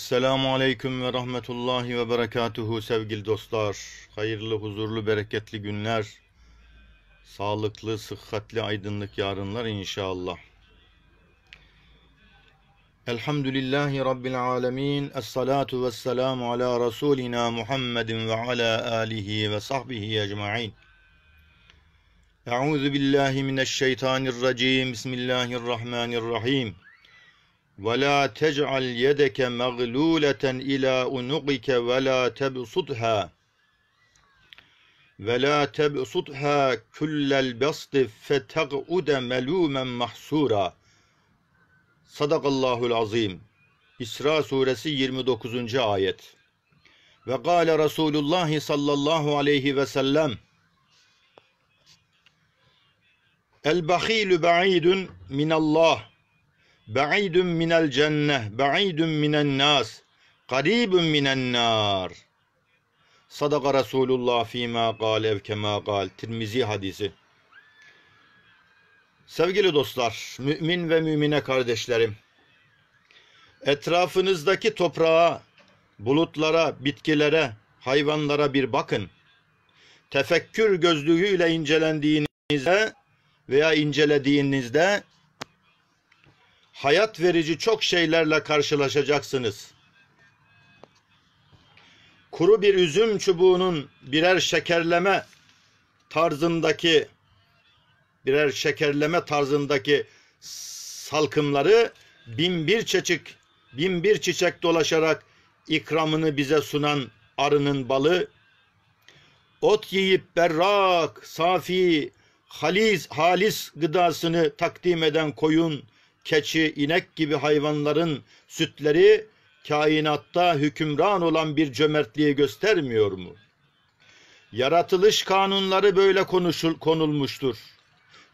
Esselamu Aleyküm ve Rahmetullahi ve Berekatuhu sevgili dostlar. Hayırlı, huzurlu, bereketli günler. Sağlıklı, sıhhatli, aydınlık yarınlar inşallah. Elhamdülillahi Rabbil Alemin. Esselatu vesselamu ala Resulina Muhammedin ve ala alihi ve sahbihi ecma'in. Euzu billahi mineşşeytanirracim. Bismillahirrahmanirrahim. Bismillahirrahmanirrahim. وَلَا تَجْعَلْ يَدَكَ مَغْلُولَةً اِلَى اُنُقِكَ وَلَا تَبْسُطْهَا وَلَا تَبْسُطْهَا كُلَّ الْبَسْطِ فَتَقْعُدَ مَلُومًا مَحْسُورًا Sadakallahul azim. İsra suresi 29. ayet. Ve kâle Resulullah sallallahu aleyhi ve sellem El bahilu ba'idun minallah Ba'idun minel cenneh, ba'idun minen nas, karibun minen nar. Sadaka Resulullah fîmâ gâl ev kemâ gâl. Tirmizi hadisi. Sevgili dostlar, mümin ve mümine kardeşlerim. Etrafınızdaki toprağa, bulutlara, bitkilere, hayvanlara bir bakın. Tefekkür gözlüğüyle incelendiğinizde veya incelediğinizde hayat verici çok şeylerle karşılaşacaksınız. Kuru bir üzüm çubuğunun birer şekerleme tarzındaki birer şekerleme tarzındaki salkımları bin bir çiçek bin bir çiçek dolaşarak ikramını bize sunan arının balı ot yiyip berrak, safi, haliz halis gıdasını takdim eden koyun keçi, inek gibi hayvanların sütleri kainatta hükümran olan bir cömertliği göstermiyor mu? Yaratılış kanunları böyle konuşul, konulmuştur.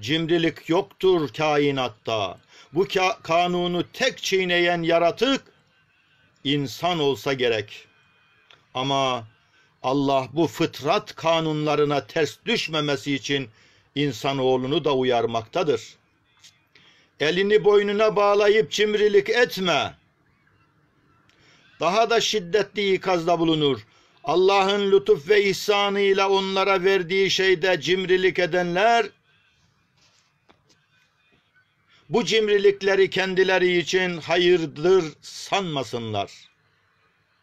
Cimrilik yoktur kainatta. Bu ka kanunu tek çiğneyen yaratık insan olsa gerek. Ama Allah bu fıtrat kanunlarına ters düşmemesi için insanoğlunu da uyarmaktadır. Elini boynuna bağlayıp cimrilik etme. Daha da şiddetli ikazda bulunur. Allah'ın lütuf ve ihsanıyla onlara verdiği şeyde cimrilik edenler bu cimrilikleri kendileri için hayırdır sanmasınlar.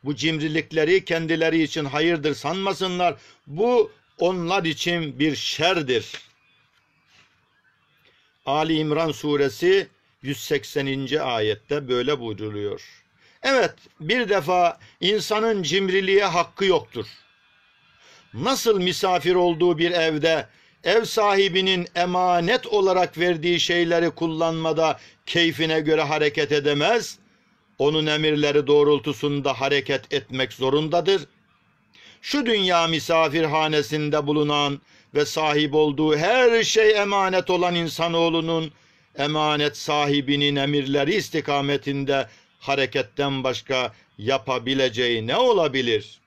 Bu cimrilikleri kendileri için hayırdır sanmasınlar. Bu onlar için bir şerdir. Ali İmran suresi 180. ayette böyle buyruluyor. Evet bir defa insanın cimriliğe hakkı yoktur. Nasıl misafir olduğu bir evde ev sahibinin emanet olarak verdiği şeyleri kullanmada keyfine göre hareket edemez, onun emirleri doğrultusunda hareket etmek zorundadır. Şu dünya misafirhanesinde bulunan ve sahip olduğu her şey emanet olan insanoğlunun emanet sahibinin emirleri istikametinde hareketten başka yapabileceği ne olabilir?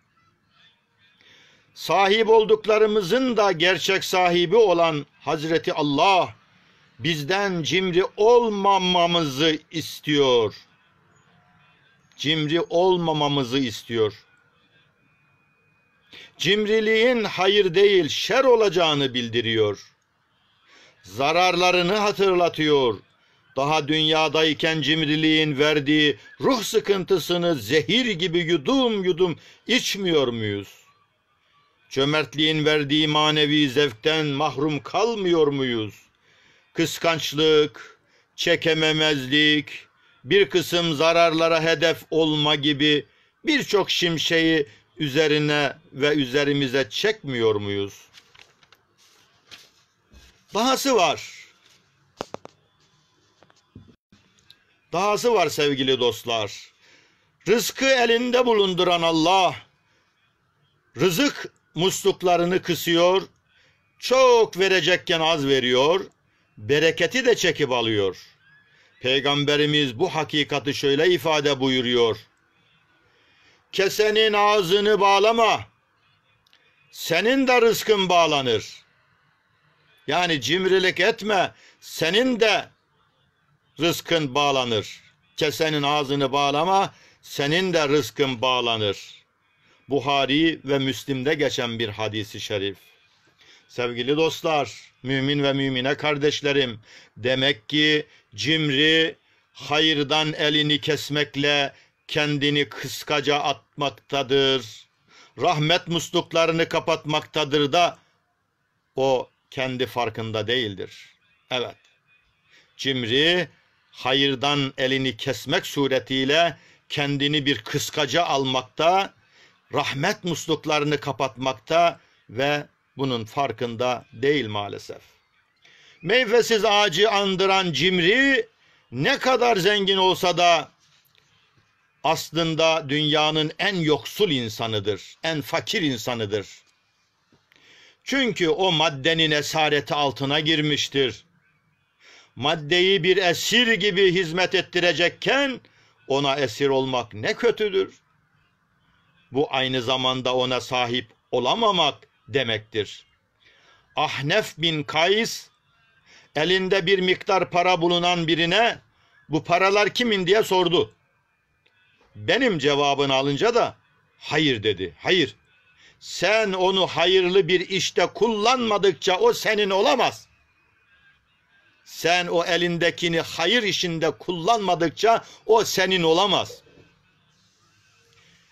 Sahip olduklarımızın da gerçek sahibi olan Hazreti Allah bizden cimri olmamamızı istiyor. Cimri olmamamızı istiyor cimriliğin hayır değil şer olacağını bildiriyor. Zararlarını hatırlatıyor. Daha dünyadayken cimriliğin verdiği ruh sıkıntısını zehir gibi yudum yudum içmiyor muyuz? Cömertliğin verdiği manevi zevkten mahrum kalmıyor muyuz? Kıskançlık, çekememezlik, bir kısım zararlara hedef olma gibi birçok şimşeği üzerine ve üzerimize çekmiyor muyuz? Dahası var. Dahası var sevgili dostlar. Rızkı elinde bulunduran Allah rızık musluklarını kısıyor, çok verecekken az veriyor, bereketi de çekip alıyor. Peygamberimiz bu hakikati şöyle ifade buyuruyor kesenin ağzını bağlama. Senin de rızkın bağlanır. Yani cimrilik etme. Senin de rızkın bağlanır. Kesenin ağzını bağlama. Senin de rızkın bağlanır. Buhari ve Müslim'de geçen bir hadisi şerif. Sevgili dostlar, mümin ve mümine kardeşlerim, demek ki cimri hayırdan elini kesmekle kendini kıskaca atmaktadır. Rahmet musluklarını kapatmaktadır da o kendi farkında değildir. Evet. Cimri hayırdan elini kesmek suretiyle kendini bir kıskaca almakta, rahmet musluklarını kapatmakta ve bunun farkında değil maalesef. Meyvesiz ağacı andıran cimri ne kadar zengin olsa da aslında dünyanın en yoksul insanıdır, en fakir insanıdır. Çünkü o maddenin esareti altına girmiştir. Maddeyi bir esir gibi hizmet ettirecekken ona esir olmak ne kötüdür. Bu aynı zamanda ona sahip olamamak demektir. Ahnef bin Kays elinde bir miktar para bulunan birine bu paralar kimin diye sordu. Benim cevabını alınca da hayır dedi. Hayır. Sen onu hayırlı bir işte kullanmadıkça o senin olamaz. Sen o elindekini hayır işinde kullanmadıkça o senin olamaz.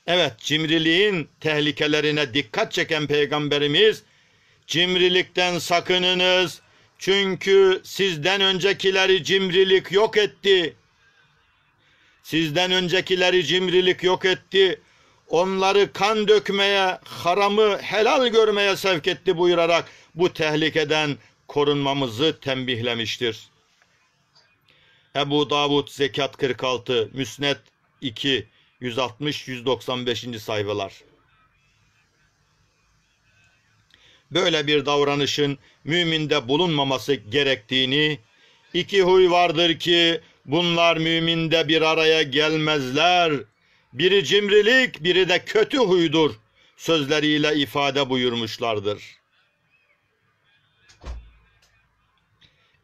Evet cimriliğin tehlikelerine dikkat çeken peygamberimiz cimrilikten sakınınız çünkü sizden öncekileri cimrilik yok etti. Sizden öncekileri cimrilik yok etti. Onları kan dökmeye, haramı helal görmeye sevk etti buyurarak bu tehlikeden korunmamızı tembihlemiştir. Ebu Davud Zekat 46, Müsned 2, 160-195. sayfalar. Böyle bir davranışın müminde bulunmaması gerektiğini, iki huy vardır ki Bunlar müminde bir araya gelmezler. Biri cimrilik, biri de kötü huydur sözleriyle ifade buyurmuşlardır.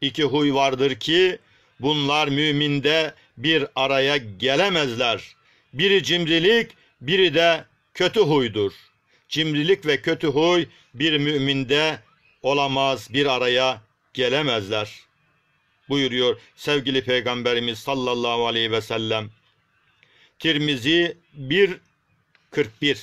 İki huy vardır ki bunlar müminde bir araya gelemezler. Biri cimrilik, biri de kötü huydur. Cimrilik ve kötü huy bir müminde olamaz, bir araya gelemezler.'' buyuruyor sevgili peygamberimiz sallallahu aleyhi ve sellem. Tirmizi 1.41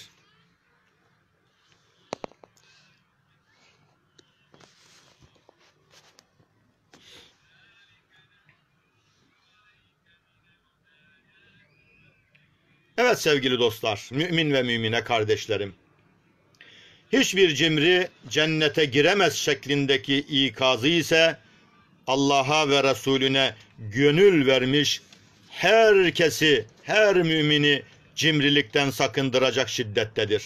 Evet sevgili dostlar, mümin ve mümine kardeşlerim. Hiçbir cimri cennete giremez şeklindeki ikazı ise Allah'a ve Resulüne gönül vermiş herkesi, her mümini cimrilikten sakındıracak şiddettedir.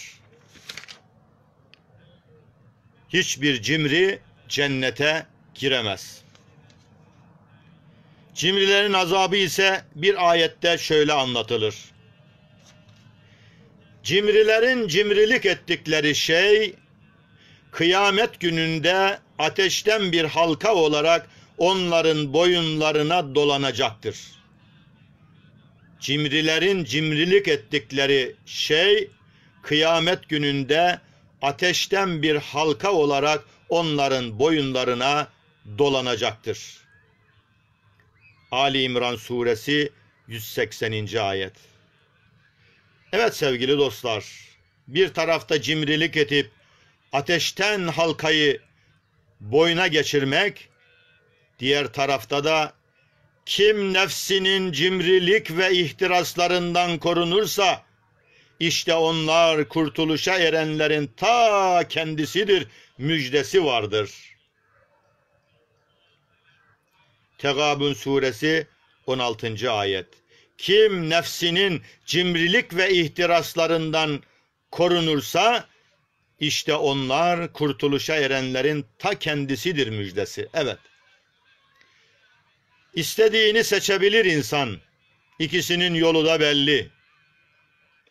Hiçbir cimri cennete giremez. Cimrilerin azabı ise bir ayette şöyle anlatılır. Cimrilerin cimrilik ettikleri şey kıyamet gününde ateşten bir halka olarak onların boyunlarına dolanacaktır. Cimrilerin cimrilik ettikleri şey kıyamet gününde ateşten bir halka olarak onların boyunlarına dolanacaktır. Ali İmran suresi 180. ayet. Evet sevgili dostlar, bir tarafta cimrilik edip ateşten halkayı boyuna geçirmek, Diğer tarafta da kim nefsinin cimrilik ve ihtiraslarından korunursa işte onlar kurtuluşa erenlerin ta kendisidir, müjdesi vardır. Tegabun suresi 16. ayet. Kim nefsinin cimrilik ve ihtiraslarından korunursa işte onlar kurtuluşa erenlerin ta kendisidir müjdesi. Evet. İstediğini seçebilir insan. İkisinin yolu da belli.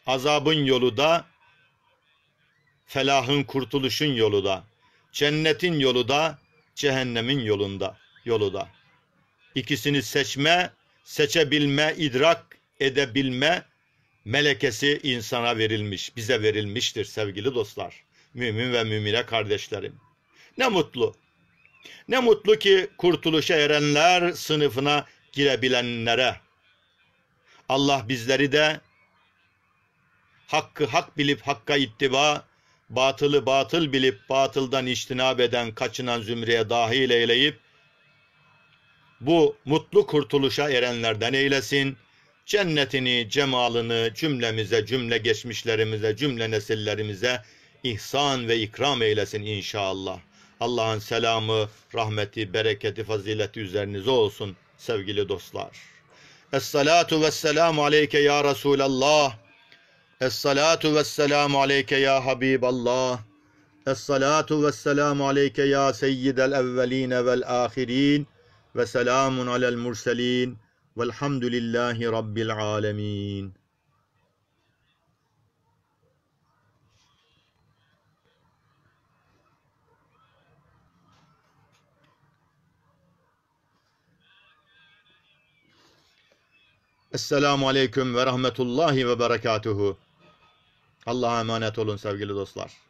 Azabın yolu da, felahın, kurtuluşun yolu da, cennetin yolu da, cehennemin yolunda, yolu da. İkisini seçme, seçebilme, idrak edebilme melekesi insana verilmiş, bize verilmiştir sevgili dostlar, mümin ve mümine kardeşlerim. Ne mutlu ne mutlu ki kurtuluşa erenler sınıfına girebilenlere. Allah bizleri de hakkı hak bilip hakka ittiba, batılı batıl bilip batıldan içtinab eden kaçınan zümreye dahil eyleyip bu mutlu kurtuluşa erenlerden eylesin. Cennetini, cemalını cümlemize, cümle geçmişlerimize, cümle nesillerimize ihsan ve ikram eylesin inşallah. Allah'ın selamı, rahmeti, bereketi, fazileti üzerinize olsun sevgili dostlar. Esselatu vesselamu aleyke ya Resulallah. Esselatu vesselamu aleyke ya Habiballah. Esselatu vesselamu aleyke ya seyyidel evveline vel ahirin. Ve selamun alel murselin. Velhamdülillahi rabbil alemin. Esselamu Aleyküm ve Rahmetullahi ve Berekatuhu. Allah'a emanet olun sevgili dostlar.